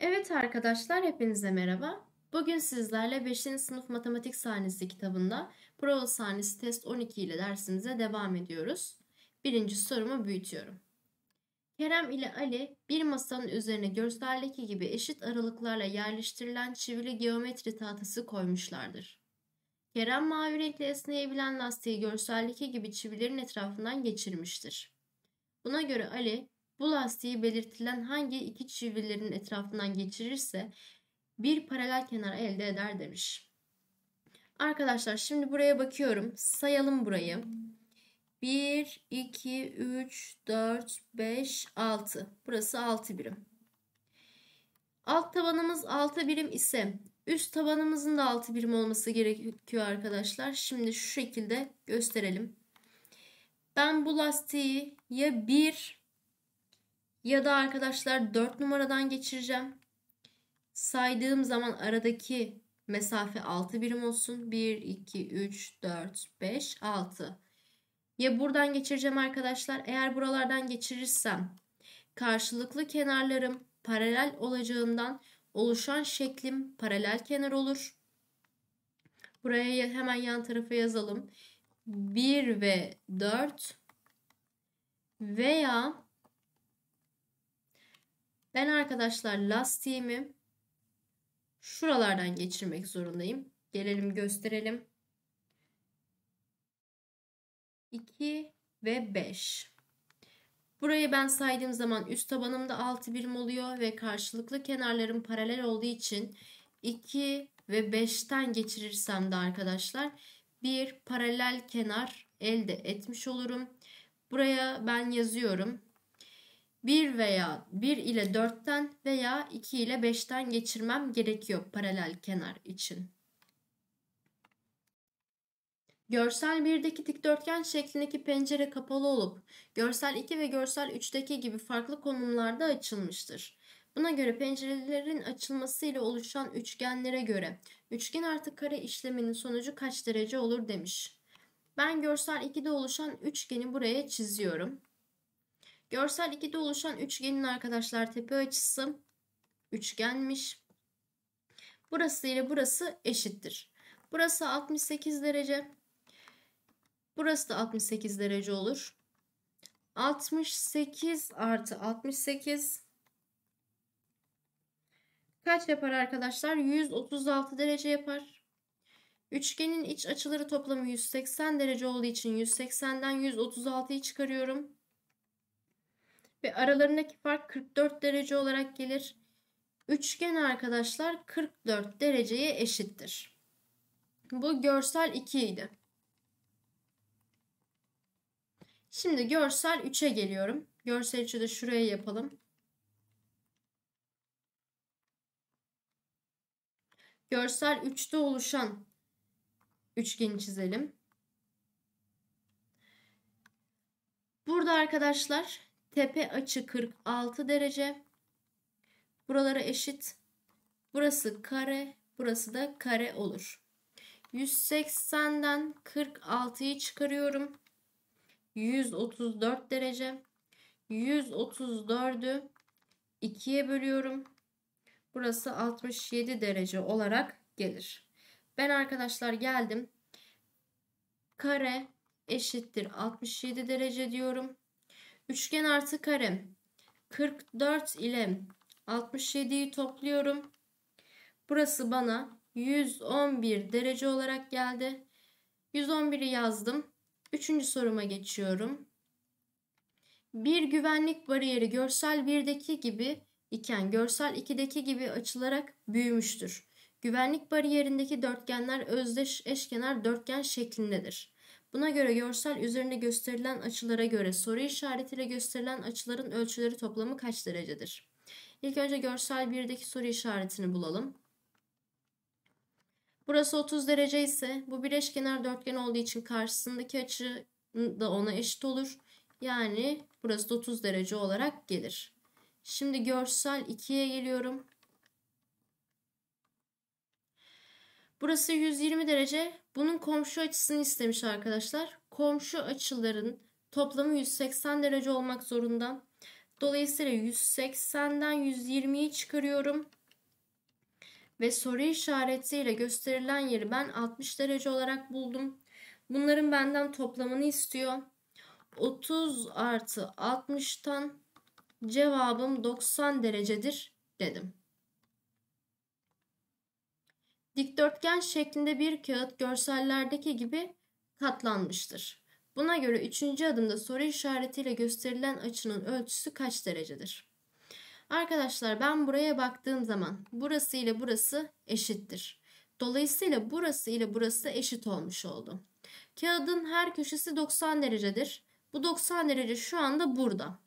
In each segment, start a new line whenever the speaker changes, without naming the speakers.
Evet arkadaşlar hepinize merhaba. Bugün sizlerle 5. sınıf matematik sahnesi kitabında prova sahnesi test 12 ile dersimize devam ediyoruz. Birinci sorumu büyütüyorum. Kerem ile Ali bir masanın üzerine görseldeki gibi eşit aralıklarla yerleştirilen çivili geometri tahtası koymuşlardır. Kerem mavi renkli esneyebilen lastiği görseldeki gibi çivilerin etrafından geçirmiştir. Buna göre Ali bu lastiği belirtilen hangi iki çivilerin etrafından geçirirse bir paralel kenar elde eder demiş. Arkadaşlar şimdi buraya bakıyorum. Sayalım burayı. 1, 2, 3, 4, 5, 6. Burası 6 birim. Alt tabanımız 6 birim ise Üst tabanımızın da 6 birim olması gerekiyor arkadaşlar. Şimdi şu şekilde gösterelim. Ben bu lastiği ya 1 ya da arkadaşlar 4 numaradan geçireceğim. Saydığım zaman aradaki mesafe 6 birim olsun. 1, 2, 3, 4, 5, 6. Ya buradan geçireceğim arkadaşlar. Eğer buralardan geçirirsem karşılıklı kenarlarım paralel olacağından oluşan şeklim paralel kenar olur. Buraya hemen yan tarafa yazalım. 1 ve 4 veya ben arkadaşlar lastiğimi şuralardan geçirmek zorundayım. Gelelim gösterelim. 2 ve 5. Burayı ben saydığım zaman üst tabanımda 6 birim oluyor ve karşılıklı kenarlarım paralel olduğu için 2 ve 5'ten geçirirsem de arkadaşlar bir paralel kenar elde etmiş olurum. Buraya ben yazıyorum. 1 veya 1 ile 4'ten veya 2 ile 5'ten geçirmem gerekiyor paralel kenar için. Görsel 1'deki dikdörtgen şeklindeki pencere kapalı olup görsel 2 ve görsel 3'teki gibi farklı konumlarda açılmıştır. Buna göre pencerelerin açılmasıyla oluşan üçgenlere göre üçgen artı kare işleminin sonucu kaç derece olur demiş. Ben görsel 2'de oluşan üçgeni buraya çiziyorum. Görsel 2'de oluşan üçgenin arkadaşlar tepe açısı üçgenmiş. Burası ile burası eşittir. Burası 68 derece, Burası da 68 derece olur. 68 artı 68 kaç yapar arkadaşlar? 136 derece yapar. Üçgenin iç açıları toplamı 180 derece olduğu için 180'den 136'yı çıkarıyorum. Ve aralarındaki fark 44 derece olarak gelir. Üçgen arkadaşlar 44 dereceye eşittir. Bu görsel 2 idi. Şimdi görsel 3'e geliyorum. Görsel 3'ü de şuraya yapalım. Görsel 3'te oluşan üçgeni çizelim. Burada arkadaşlar tepe açı 46 derece. Buralara eşit. Burası kare, burası da kare olur. 180'den 46'yı çıkarıyorum. 134 derece. 134'ü 2'ye bölüyorum. Burası 67 derece olarak gelir. Ben arkadaşlar geldim. Kare eşittir 67 derece diyorum. Üçgen artı kare 44 ile 67'yi topluyorum. Burası bana 111 derece olarak geldi. 111'i yazdım. Üçüncü soruma geçiyorum. Bir güvenlik bariyeri görsel 1'deki gibi iken görsel 2'deki gibi açılarak büyümüştür. Güvenlik bariyerindeki dörtgenler özdeş eşkenar dörtgen şeklindedir. Buna göre görsel üzerinde gösterilen açılara göre soru işaretiyle gösterilen açıların ölçüleri toplamı kaç derecedir? İlk önce görsel 1'deki soru işaretini bulalım. Burası 30 derece ise bu bir eşkenar dörtgen olduğu için karşısındaki açı da ona eşit olur. Yani burası da 30 derece olarak gelir. Şimdi görsel 2'ye geliyorum. Burası 120 derece. Bunun komşu açısını istemiş arkadaşlar. Komşu açıların toplamı 180 derece olmak zorunda. Dolayısıyla 180'den 120'yi çıkarıyorum ve soru işaretiyle gösterilen yeri ben 60 derece olarak buldum. Bunların benden toplamını istiyor. 30 artı 60'tan cevabım 90 derecedir dedim. Dikdörtgen şeklinde bir kağıt görsellerdeki gibi katlanmıştır. Buna göre üçüncü adımda soru işaretiyle gösterilen açının ölçüsü kaç derecedir? Arkadaşlar ben buraya baktığım zaman burası ile burası eşittir. Dolayısıyla burası ile burası eşit olmuş oldu. Kağıdın her köşesi 90 derecedir. Bu 90 derece şu anda burada.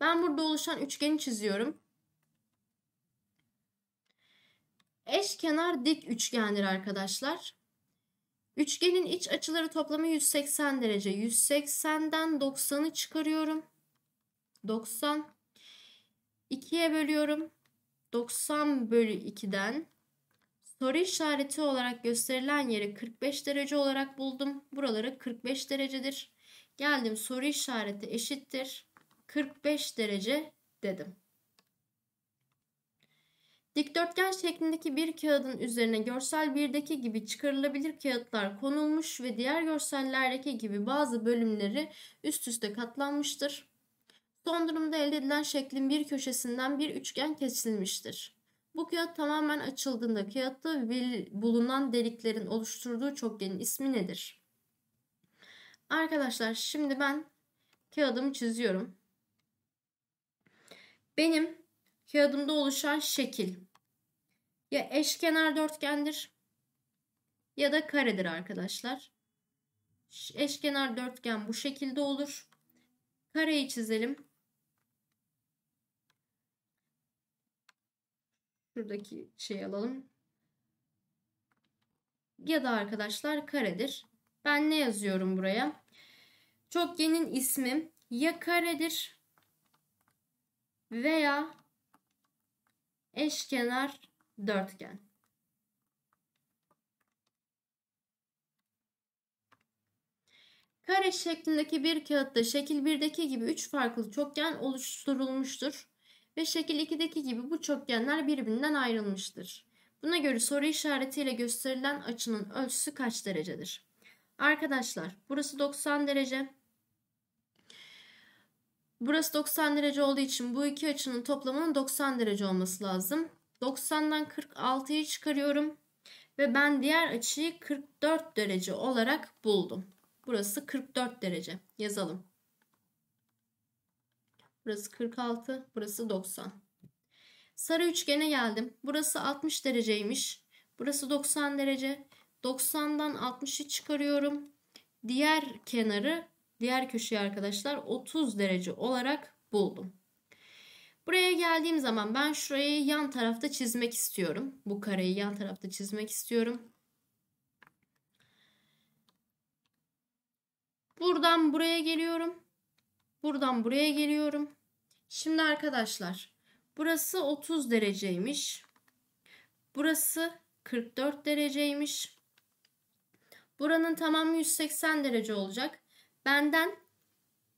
Ben burada oluşan üçgeni çiziyorum. Eşkenar dik üçgendir arkadaşlar. Üçgenin iç açıları toplamı 180 derece. 180'den 90'ı çıkarıyorum. 90 2'ye bölüyorum. 90 bölü 2'den soru işareti olarak gösterilen yeri 45 derece olarak buldum. Buraları 45 derecedir. Geldim soru işareti eşittir. 45 derece dedim. Dikdörtgen şeklindeki bir kağıdın üzerine görsel 1'deki gibi çıkarılabilir kağıtlar konulmuş ve diğer görsellerdeki gibi bazı bölümleri üst üste katlanmıştır. Son durumda elde edilen şeklin bir köşesinden bir üçgen kesilmiştir. Bu kağıt tamamen açıldığında kağıtta bulunan deliklerin oluşturduğu çokgenin ismi nedir? Arkadaşlar şimdi ben kağıdımı çiziyorum. Benim kağıdımda oluşan şekil ya eşkenar dörtgendir ya da karedir arkadaşlar. Eşkenar dörtgen bu şekilde olur. Kareyi çizelim. Şuradaki şeyi alalım. Ya da arkadaşlar karedir. Ben ne yazıyorum buraya? Çokgenin ismi ya karedir veya eşkenar dörtgen. Kare şeklindeki bir kağıtta şekil 1'deki gibi 3 farklı çokgen oluşturulmuştur ve şekil 2'deki gibi bu çokgenler birbirinden ayrılmıştır. Buna göre soru işaretiyle gösterilen açının ölçüsü kaç derecedir? Arkadaşlar burası 90 derece. Burası 90 derece olduğu için bu iki açının toplamının 90 derece olması lazım. 90'dan 46'yı çıkarıyorum ve ben diğer açıyı 44 derece olarak buldum. Burası 44 derece. Yazalım. Burası 46, burası 90. Sarı üçgene geldim. Burası 60 dereceymiş. Burası 90 derece. 90'dan 60'ı çıkarıyorum. Diğer kenarı, diğer köşeyi arkadaşlar 30 derece olarak buldum. Buraya geldiğim zaman ben şurayı yan tarafta çizmek istiyorum. Bu kareyi yan tarafta çizmek istiyorum. Buradan buraya geliyorum. Buradan buraya geliyorum. Şimdi arkadaşlar burası 30 dereceymiş. Burası 44 dereceymiş. Buranın tamamı 180 derece olacak. Benden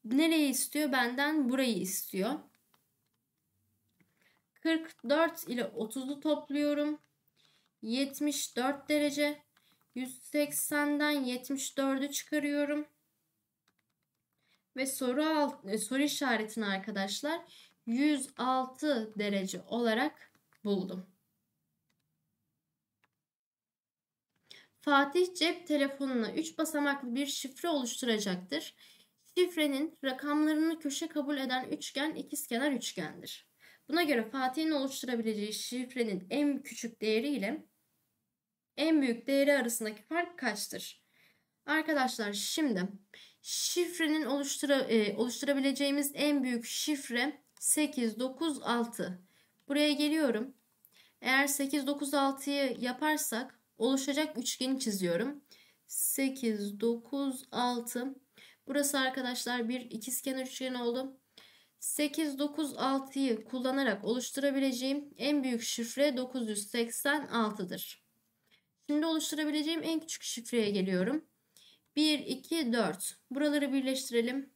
nereyi istiyor? Benden burayı istiyor. 44 ile 30'u topluyorum. 74 derece. 180'den 74'ü çıkarıyorum ve soru alt, e, soru işaretini arkadaşlar 106 derece olarak buldum. Fatih cep telefonuna 3 basamaklı bir şifre oluşturacaktır. Şifrenin rakamlarını köşe kabul eden üçgen ikizkenar üçgendir. Buna göre Fatih'in oluşturabileceği şifrenin en küçük değeri ile en büyük değeri arasındaki fark kaçtır? Arkadaşlar şimdi şifrenin oluştura, e, oluşturabileceğimiz en büyük şifre 8, 9, 6. Buraya geliyorum. Eğer 8, 9, 6'yı yaparsak oluşacak üçgeni çiziyorum. 8, 9, 6. Burası arkadaşlar bir ikizkenar üçgen oldu. 8, 9, 6'yı kullanarak oluşturabileceğim en büyük şifre 986'dır. Şimdi oluşturabileceğim en küçük şifreye geliyorum. 1, 2, 4. Buraları birleştirelim.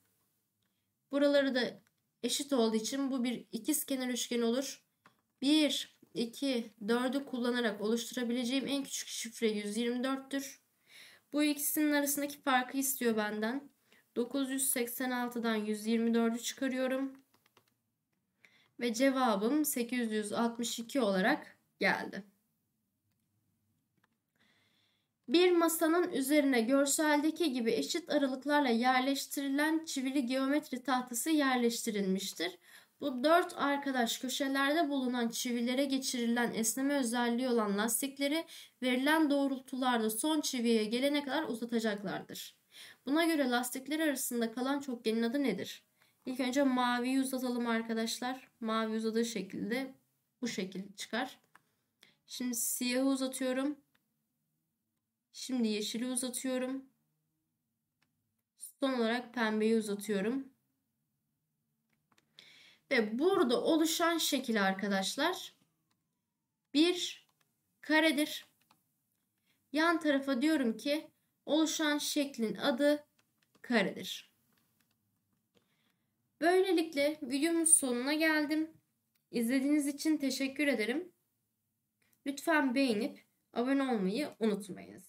Buraları da eşit olduğu için bu bir ikiz kenar üçgen olur. 1, 2, 4'ü kullanarak oluşturabileceğim en küçük şifre 124'tür. Bu ikisinin arasındaki farkı istiyor benden. 986'dan 124'ü çıkarıyorum. Ve cevabım 862 olarak geldi. Bir masanın üzerine görseldeki gibi eşit aralıklarla yerleştirilen çivili geometri tahtası yerleştirilmiştir. Bu dört arkadaş köşelerde bulunan çivilere geçirilen esneme özelliği olan lastikleri verilen doğrultularda son çiviye gelene kadar uzatacaklardır. Buna göre lastikler arasında kalan çokgenin adı nedir? İlk önce mavi uzatalım arkadaşlar. Mavi uzadığı şekilde bu şekilde çıkar. Şimdi siyahı uzatıyorum. Şimdi yeşili uzatıyorum. Son olarak pembeyi uzatıyorum. Ve burada oluşan şekil arkadaşlar bir karedir. Yan tarafa diyorum ki oluşan şeklin adı karedir. Böylelikle videomun sonuna geldim. İzlediğiniz için teşekkür ederim. Lütfen beğenip abone olmayı unutmayınız.